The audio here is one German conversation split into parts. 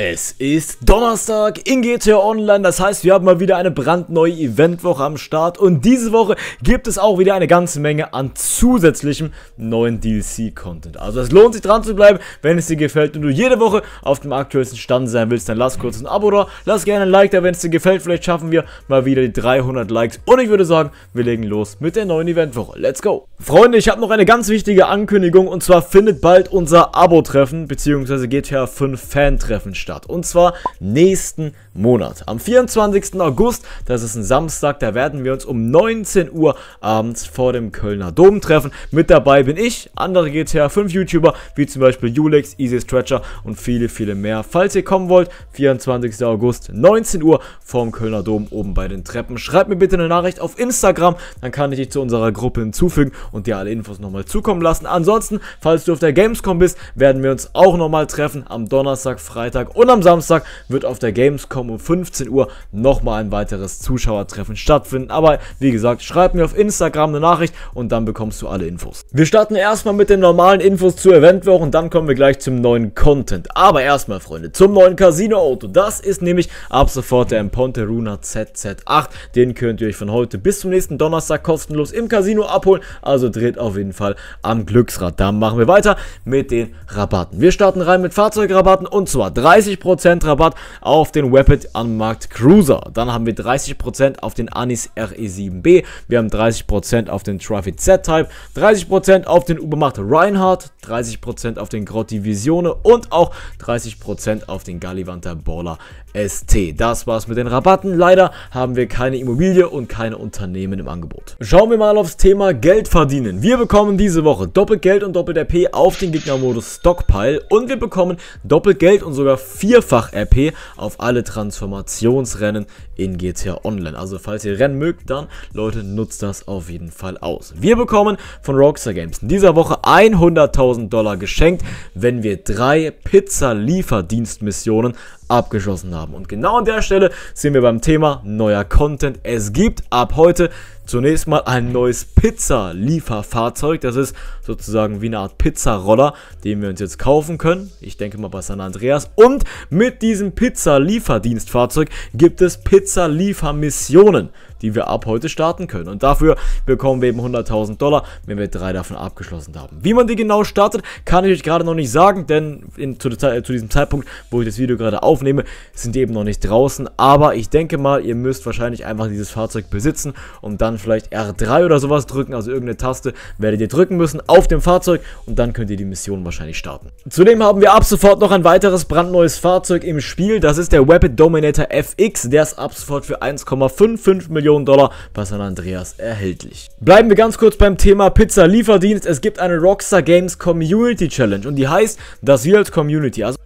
Es ist Donnerstag in GTA Online, das heißt, wir haben mal wieder eine brandneue Eventwoche am Start und diese Woche gibt es auch wieder eine ganze Menge an zusätzlichem neuen DLC-Content. Also es lohnt sich dran zu bleiben, wenn es dir gefällt und du jede Woche auf dem aktuellsten Stand sein willst, dann lass kurz ein Abo da, lass gerne ein Like da, wenn es dir gefällt, vielleicht schaffen wir mal wieder die 300 Likes und ich würde sagen, wir legen los mit der neuen Eventwoche. Let's go! Freunde, ich habe noch eine ganz wichtige Ankündigung und zwar findet bald unser Abo-Treffen bzw. GTA 5 Fan-Treffen statt statt. Und zwar nächsten Monat. Am 24. August, das ist ein Samstag, da werden wir uns um 19 Uhr abends vor dem Kölner Dom treffen. Mit dabei bin ich, andere GTA 5 YouTuber, wie zum Beispiel Julex, Easy Stretcher und viele, viele mehr. Falls ihr kommen wollt, 24. August, 19 Uhr vor dem Kölner Dom oben bei den Treppen. Schreibt mir bitte eine Nachricht auf Instagram, dann kann ich dich zu unserer Gruppe hinzufügen und dir alle Infos nochmal zukommen lassen. Ansonsten, falls du auf der Gamescom bist, werden wir uns auch nochmal treffen am Donnerstag, Freitag Freitag und am Samstag wird auf der Gamescom um 15 Uhr nochmal ein weiteres Zuschauertreffen stattfinden. Aber wie gesagt, schreib mir auf Instagram eine Nachricht und dann bekommst du alle Infos. Wir starten erstmal mit den normalen Infos zur Eventwoche und dann kommen wir gleich zum neuen Content. Aber erstmal, Freunde, zum neuen Casino-Auto. Das ist nämlich ab sofort der Emponte Runa ZZ8. Den könnt ihr euch von heute bis zum nächsten Donnerstag kostenlos im Casino abholen. Also dreht auf jeden Fall am Glücksrad. Dann machen wir weiter mit den Rabatten. Wir starten rein mit Fahrzeugrabatten und zwar drei 30% Rabatt auf den Rapid Unmarked Cruiser. Dann haben wir 30% auf den Anis RE7B. Wir haben 30% auf den Traffic Z-Type. 30% auf den Ubermacht Reinhardt. 30% auf den Grotti Visione. Und auch 30% auf den Gallivanter Baller ST. Das war's mit den Rabatten. Leider haben wir keine Immobilie und keine Unternehmen im Angebot. Schauen wir mal aufs Thema Geld verdienen. Wir bekommen diese Woche doppelt Geld und doppelt RP auf den Gegnermodus Stockpile. Und wir bekommen doppelt Geld und sogar vierfach RP auf alle Transformationsrennen in GTA Online. Also falls ihr Rennen mögt, dann Leute, nutzt das auf jeden Fall aus. Wir bekommen von Rockstar Games in dieser Woche 100.000 Dollar geschenkt, wenn wir drei Pizza-Lieferdienstmissionen abgeschlossen haben. Und genau an der Stelle sind wir beim Thema neuer Content. Es gibt ab heute Zunächst mal ein neues Pizza-Lieferfahrzeug. Das ist sozusagen wie eine Art Pizzaroller, den wir uns jetzt kaufen können. Ich denke mal bei San Andreas. Und mit diesem Pizza-Lieferdienstfahrzeug gibt es Pizza-Liefermissionen die wir ab heute starten können. Und dafür bekommen wir eben 100.000 Dollar, wenn wir drei davon abgeschlossen haben. Wie man die genau startet, kann ich euch gerade noch nicht sagen, denn in, zu, äh, zu, diesem Zeitpunkt, wo ich das Video gerade aufnehme, sind die eben noch nicht draußen. Aber ich denke mal, ihr müsst wahrscheinlich einfach dieses Fahrzeug besitzen und dann vielleicht R3 oder sowas drücken, also irgendeine Taste werdet ihr drücken müssen auf dem Fahrzeug und dann könnt ihr die Mission wahrscheinlich starten. Zudem haben wir ab sofort noch ein weiteres brandneues Fahrzeug im Spiel, das ist der Rapid Dominator FX, der ist ab sofort für 1,55 Millionen Millionen Dollar bei San Andreas erhältlich. Bleiben wir ganz kurz beim Thema Pizza Lieferdienst. Es gibt eine Rockstar Games Community Challenge und die heißt, dass wir als Community, also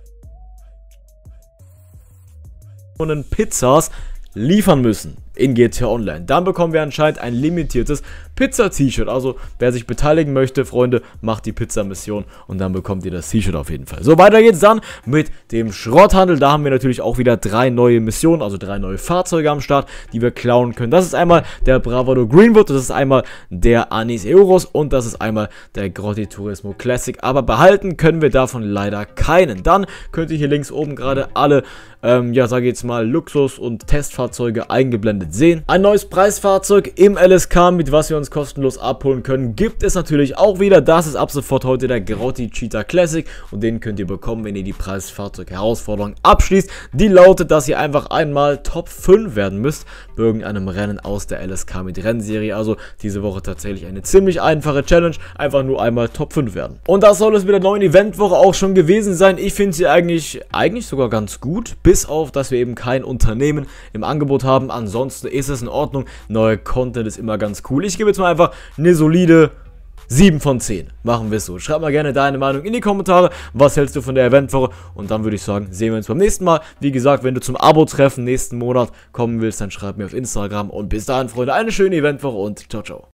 Pizzas liefern müssen in GTA Online. Dann bekommen wir anscheinend ein limitiertes Pizza-T-Shirt. Also wer sich beteiligen möchte, Freunde, macht die Pizza-Mission und dann bekommt ihr das T-Shirt auf jeden Fall. So, weiter geht's dann mit dem Schrotthandel. Da haben wir natürlich auch wieder drei neue Missionen, also drei neue Fahrzeuge am Start, die wir klauen können. Das ist einmal der Bravado Greenwood, das ist einmal der Anis Euros und das ist einmal der Grotti Turismo Classic. Aber behalten können wir davon leider keinen. Dann könnt ihr hier links oben gerade alle, ähm, ja sage ich jetzt mal, Luxus- und Testfahrzeuge eingeblendet Wochenende sehen. Ein neues Preisfahrzeug im LSK, mit was wir uns kostenlos abholen können, gibt es natürlich auch wieder. Das ist ab sofort heute der Grotti Cheetah Classic und den könnt ihr bekommen, wenn ihr die Preisfahrzeug-Herausforderung abschließt. Die lautet, dass ihr einfach einmal Top 5 werden müsst bei irgendeinem Rennen aus der LSK mit Rennserie. Also diese Woche tatsächlich eine ziemlich einfache Challenge, einfach nur einmal Top 5 werden. Und das soll es mit der neuen Eventwoche auch schon gewesen sein. Ich finde sie eigentlich, eigentlich sogar ganz gut, bis auf, dass wir eben kein Unternehmen im Angebot haben. Ansonsten ansonsten ist es in Ordnung. Neuer Content ist immer ganz cool. Ich gebe jetzt mal einfach eine solide 7 von 10. Machen wir es so. Schreib mal gerne deine Meinung in die Kommentare. Was hältst du von der Eventwoche? Und dann würde ich sagen, sehen wir uns beim nächsten Mal. Wie gesagt, wenn du zum Abo-Treffen nächsten Monat kommen willst, dann schreib mir auf Instagram. Und bis dahin, Freunde, eine schöne Eventwoche und ciao, ciao.